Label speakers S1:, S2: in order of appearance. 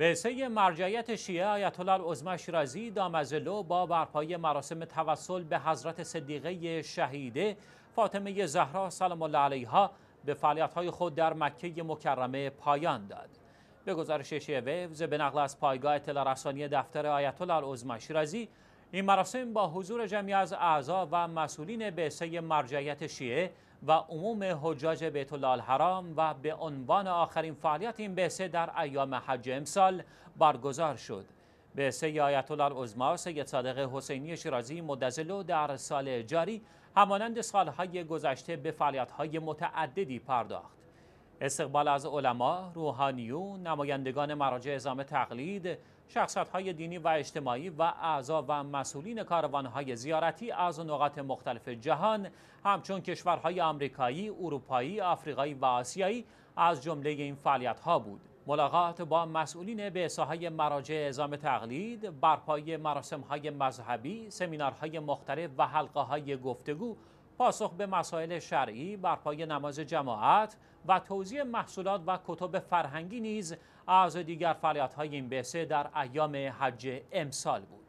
S1: سه مرجعیت شیعه آیت الله شیرازی دامزلو با برپای مراسم توسل به حضرت صدیقه شهیده فاطمه زهرا سلام الله علیها به فعالیت‌های خود در مکه مکرمه پایان داد. به گزارش شیعه ویوز به نقل از پایگاه اطلاع رسانی دفتر آیت الله رزی شیرازی این مراسم با حضور جمعی از اعضا و مسئولین سه مرجعیت شیعه و عموم حجاج بیت الله الحرام و به عنوان آخرین فعالیت این بعثه در ایام حج امسال برگزار شد. بعثه آیت الله العظما سید صادق حسینی شیرازی مدزلو در سال جاری همانند سالهای گذشته به فعالیت‌های متعددی پرداخت. استقبال از علما، روحانیون، نمایندگان مراجع اعزام تقلید، شخصیت‌های دینی و اجتماعی و اعضا و مسئولین کاروان‌های زیارتی از نقاط مختلف جهان همچون کشورهای آمریکایی، اروپایی، آفریقایی و آسیایی از جمله این فعالیت‌ها بود. ملاقات با مسئولین ساحه مراجع اعزام تقلید، برپای مراسم‌های مذهبی، سمینارهای مختلف و های گفتگو پاسخ به مسائل شرعی برپای نماز جماعت و توزیع محصولات و کتب فرهنگی نیز از دیگر فعالیت‌های این بسه در ایام حج امسال بود.